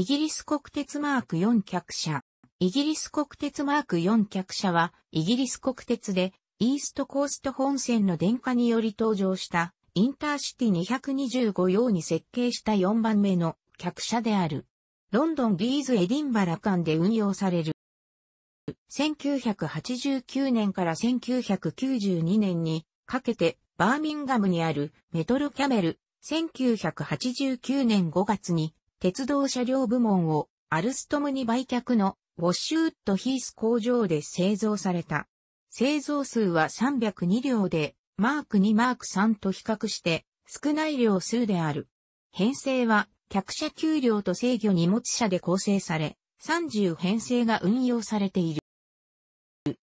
イギリス国鉄マーク4客車。イギリス国鉄マーク4客車は、イギリス国鉄で、イーストコースト本線の電化により登場した、インターシティ225用に設計した4番目の客車である。ロンドンリーズ・エディンバラ間で運用される。1989年から1992年にかけてバーミンガムにあるメトロキャメル、1989年5月に鉄道車両部門をアルストムに売却のウォッシュウッドヒース工場で製造された。製造数は302両で、マーク2マーク3と比較して少ない量数である。編成は客車給料と制御荷物車で構成され、30編成が運用されている。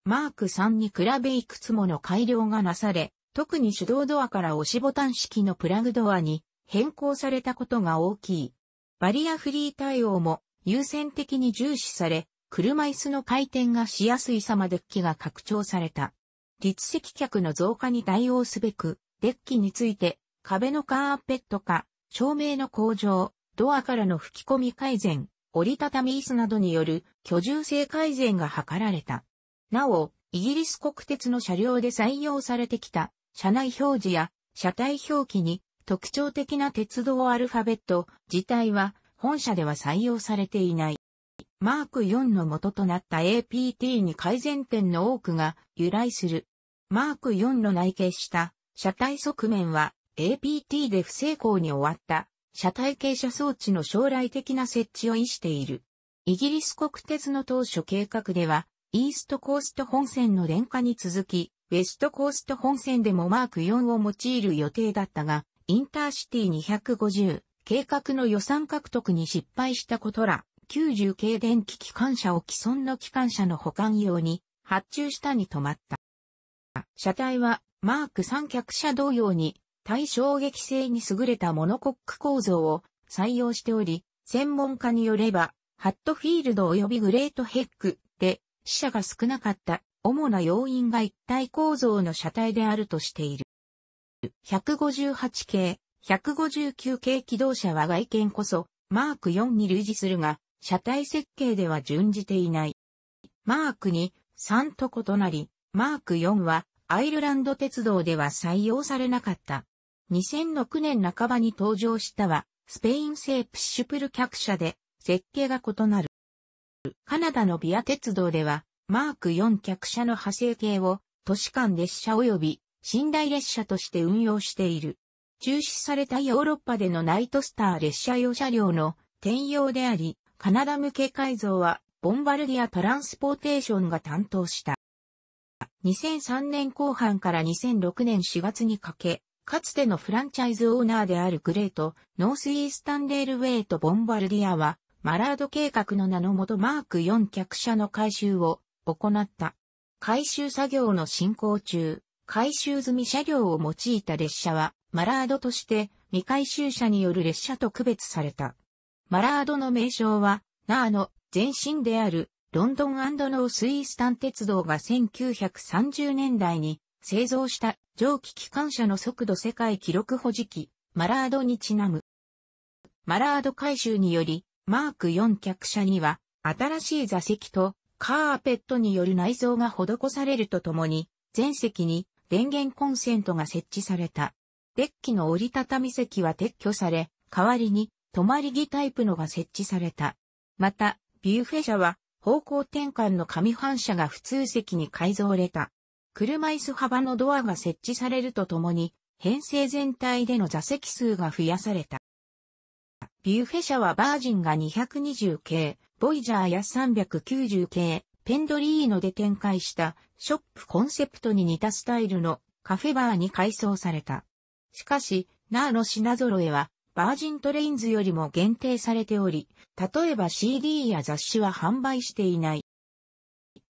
マーク3に比べいくつもの改良がなされ、特に手動ドアから押しボタン式のプラグドアに変更されたことが大きい。バリアフリー対応も優先的に重視され、車椅子の回転がしやすい様。デッキが拡張された。立席客の増加に対応すべく、デッキについて壁のカーペット化、照明の向上、ドアからの吹き込み改善、折りたたみ椅子などによる居住性改善が図られた。なお、イギリス国鉄の車両で採用されてきた車内表示や車体表記に特徴的な鉄道アルファベット自体は本社では採用されていない。マーク4の元となった APT に改善点の多くが由来する。マーク4の内傾した車体側面は APT で不成功に終わった車体傾斜装置の将来的な設置を意している。イギリス国鉄の当初計画ではイーストコースト本線の電化に続きウェストコースト本線でもマーク4を用いる予定だったがインターシティ250、計画の予算獲得に失敗したことら、90系電気機関車を既存の機関車の保管用に発注したに止まった。車体はマーク3脚車同様に対衝撃性に優れたモノコック構造を採用しており、専門家によれば、ハットフィールド及びグレートヘックで死者が少なかった主な要因が一体構造の車体であるとしている。158系、159系機動車は外見こそ、マーク4に類似するが、車体設計では準じていない。マーク2、3と異なり、マーク4はアイルランド鉄道では採用されなかった。2006年半ばに登場したは、スペイン製プッシュプル客車で、設計が異なる。カナダのビア鉄道では、マーク4客車の派生系を、都市間列車及び寝台列車として運用している。中止されたヨーロッパでのナイトスター列車用車両の転用であり、カナダ向け改造はボンバルディア・トランスポーテーションが担当した。2003年後半から2006年4月にかけ、かつてのフランチャイズオーナーであるグレート、ノースイースタンレールウェイとボンバルディアは、マラード計画の名のもとマーク4客車の回収を行った。回収作業の進行中、回収済み車両を用いた列車は、マラードとして未回収車による列車と区別された。マラードの名称は、ナーの前身であるロンドンノースイースタン鉄道が1930年代に製造した蒸気機関車の速度世界記録保持機、マラードにちなむ。マラード回収により、マーク4客車には新しい座席とカーペットによる内蔵が施されるとともに、全席に電源コンセントが設置された。デッキの折りたたみ席は撤去され、代わりに止まり木タイプのが設置された。また、ビューフェ車は方向転換の紙反射が普通席に改造れた。車椅子幅のドアが設置されるとともに、編成全体での座席数が増やされた。ビューフェ車はバージンが220系、ボイジャーや390系、ペンドリーノで展開したショップコンセプトに似たスタイルのカフェバーに改装された。しかし、ナーの品揃えはバージントレインズよりも限定されており、例えば CD や雑誌は販売していない。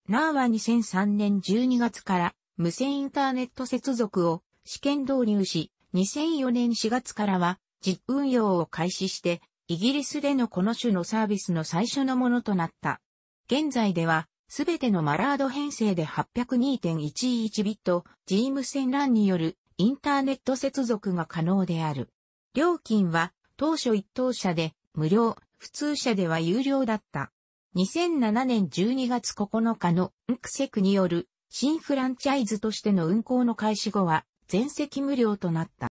ナーは2003年12月から無線インターネット接続を試験導入し、2004年4月からは実運用を開始して、イギリスでのこの種のサービスの最初のものとなった。現在ではすべてのマラード編成で802.11ビット、ジーム線 LAN によるインターネット接続が可能である。料金は当初一等車で無料、普通車では有料だった。2007年12月9日のンクセクによる新フランチャイズとしての運行の開始後は全席無料となった。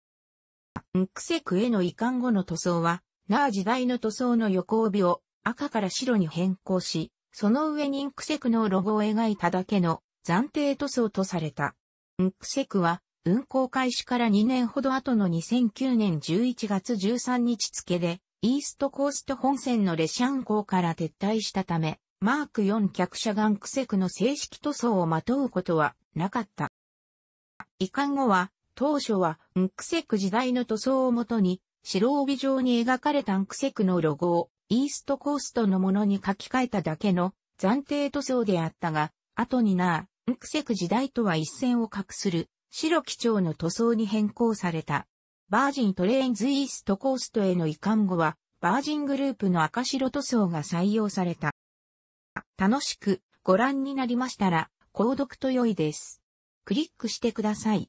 ンクセクへの移管後の塗装は、ナー時代の塗装の横帯を赤から白に変更し、その上にンクセクのロゴを描いただけの暫定塗装とされた。ンクセクは運行開始から2年ほど後の2009年11月13日付で、イーストコースト本線のレシャン港から撤退したため、マーク4客車ガンクセクの正式塗装をまとうことはなかった。移管後は、当初は、ンクセク時代の塗装をもとに、白帯状に描かれたンクセクのロゴをイーストコーストのものに書き換えただけの暫定塗装であったが、後になあ、ンクセク時代とは一線を画する白基調の塗装に変更された。バージントレインズイーストコーストへの移管後は、バージングループの赤白塗装が採用された。楽しくご覧になりましたら、購読と良いです。クリックしてください。